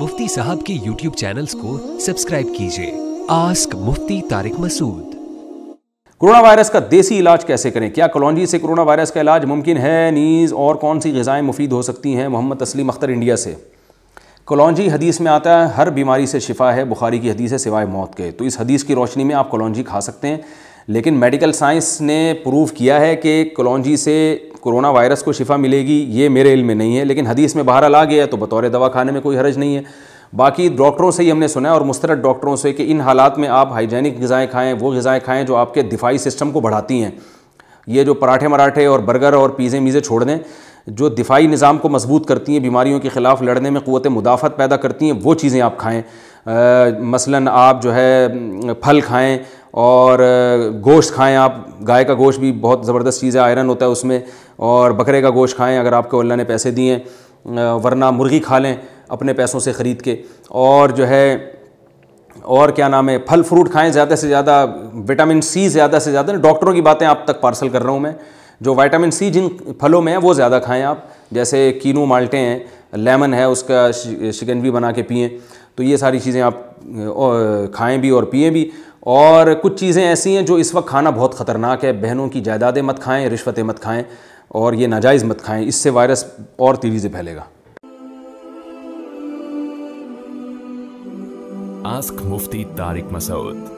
مفتی صاحب کے YouTube channels کو سبسکرائب کیجیے کرونا وائرس کا دیسی علاج کیسے کریں کیا کلونجی سے کرونا وائرس کا علاج ممکن ہے نیز اور کون سی غذائیں مفید ہو سکتی ہیں محمد تسلیم اختر انڈیا سے کلونجی حدیث میں آتا ہے ہر بیماری سے شفا ہے بخاری کی حدیث ہے سوائے موت کے تو اس حدیث کی روشنی میں آپ کلونجی کھا سکتے ہیں لیکن میڈیکل سائنس نے پروف کیا ہے کہ کلونجی سے کرونا وائرس کو شفا ملے گی یہ میرے علم میں نہیں ہے لیکن حدیث میں باہر آ گیا تو بطور دوا کھانے میں کوئی حرج نہیں ہے باقی ڈاکٹروں سے ہی ہم نے سنا ہے اور مسترد ڈاکٹروں سے کہ ان حالات میں آپ ہائیجینک غذائیں کھائیں وہ غذائیں کھائیں جو آپ کے دفاعی سسٹم کو بڑھاتی ہیں یہ جو پراٹھے مراٹھے اور برگر اور پیزیں میزیں چھوڑ دیں جو دفاعی نظام کو مضبوط کرتی ہیں بیماریوں کے خلاف لڑنے میں قوت مدافعت پیدا کرتی ہیں وہ چیزیں آپ کھائیں مثلا آپ جو ہے پھل کھائیں اور گوشت کھائیں آپ گائے کا گوشت بھی بہت زبردست چیز ہے آئرن ہوتا ہے اس میں اور بکرے کا گوشت کھائیں اگر آپ کو اللہ نے پیسے دیے ورنہ مرغی کھا لیں اپنے پیسوں سے خرید کے اور جو ہے اور کیا نام ہے پھل فروٹ کھائیں زیادہ سے زیادہ وٹامن سی زیادہ سے زیادہ ڈاکٹروں کی باتیں آپ تک پارسل کر رہا ہوں میں جو وٹامن سی جن پھلوں میں ہیں وہ زیادہ کھائیں آپ جیسے کینو مالٹے ہیں لیمن ہے اس کا شکن بھی بنا کے پئیں تو یہ ساری چیزیں آپ کھائیں بھی اور پئیں بھی اور کچھ چیزیں ایسی ہیں جو اس وقت کھانا بہت خطرناک ہے بہنوں کی جائیدادیں مت کھائیں رشوتیں مت کھائیں اور یہ ناجائز مت کھائیں اس سے وائرس اور تیزی سے پھیلے گا آسک مفتی تارک مسعود